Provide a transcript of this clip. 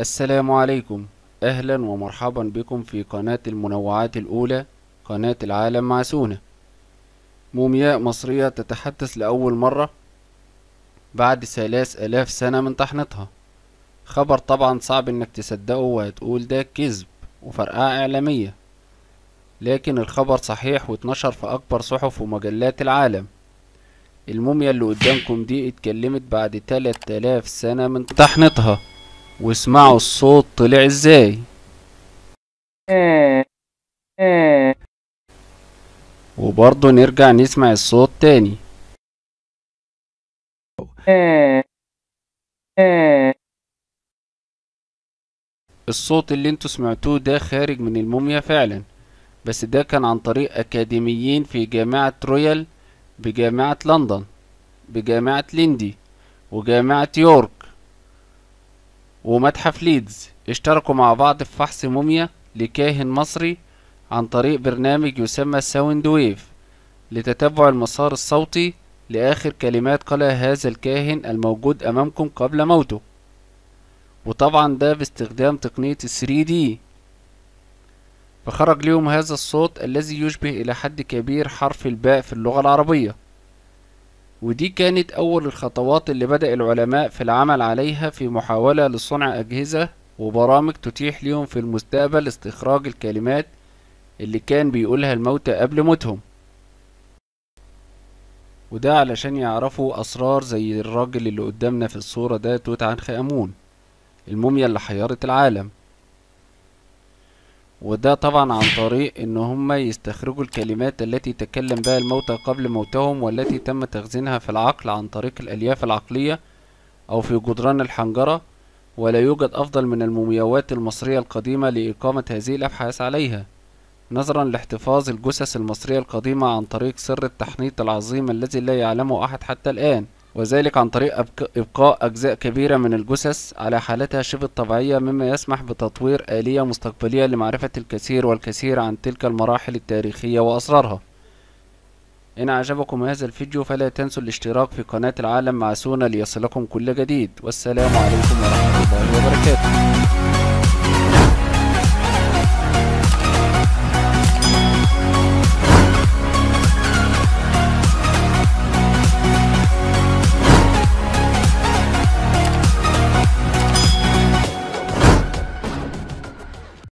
السلام عليكم أهلا ومرحبا بكم في قناة المنوعات الأولى قناة العالم معسونة مومياء مصرية تتحدث لأول مرة بعد ثلاث آلاف سنة من طحنتها خبر طبعا صعب انك تصدقه وهتقول ده كذب وفرقعة إعلامية لكن الخبر صحيح واتنشر في أكبر صحف ومجلات العالم الموميا اللي قدامكم دي اتكلمت بعد 3000 سنة من طحنتها واسمعوا الصوت طلع ازاي وبرضه نرجع نسمع الصوت تاني الصوت اللي انتوا سمعتوه ده خارج من الموميا فعلا بس ده كان عن طريق أكاديميين في جامعة رويال بجامعة لندن بجامعة ليندي وجامعة يورك ومتحف ليدز اشتركوا مع بعض في فحص موميا لكاهن مصري عن طريق برنامج يسمى ساوند ويف لتتبع المسار الصوتي لآخر كلمات قالها هذا الكاهن الموجود أمامكم قبل موته وطبعا ده باستخدام تقنية 3D فخرج لهم هذا الصوت الذي يشبه إلى حد كبير حرف الباء في اللغة العربية ودي كانت أول الخطوات اللي بدأ العلماء في العمل عليها في محاولة لصنع أجهزة وبرامج تتيح ليهم في المستقبل استخراج الكلمات اللي كان بيقولها الموتى قبل موتهم وده علشان يعرفوا أسرار زي الراجل اللي قدامنا في الصورة ده توت عنخ آمون الموميا اللي حيرت العالم وده طبعا عن طريق ان هم يستخرجوا الكلمات التي تكلم بها الموتى قبل موتهم والتي تم تخزينها في العقل عن طريق الالياف العقلية او في جدران الحنجرة ولا يوجد افضل من المومياوات المصرية القديمة لاقامة هذه الابحاث عليها نظرا لاحتفاظ الجثث المصرية القديمة عن طريق سر التحنيط العظيم الذي لا يعلمه احد حتى الان وذلك عن طريق إبقاء أجزاء كبيرة من الجثث على حالتها شبه الطبيعية مما يسمح بتطوير آلية مستقبلية لمعرفة الكثير والكثير عن تلك المراحل التاريخية وأسرارها إن أعجبكم هذا الفيديو فلا تنسوا الاشتراك في قناة العالم مع سونا ليصلكم كل جديد والسلام عليكم ورحمة الله وبركاته